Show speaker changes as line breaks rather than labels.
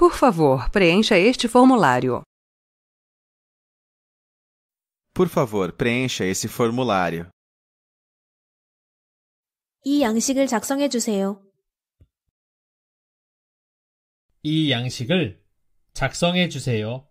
Por favor, preencha este formulário.
Por favor, preencha esse formulário.
이 양식을 작성해 주세요.
이 양식을 작성해 주세요.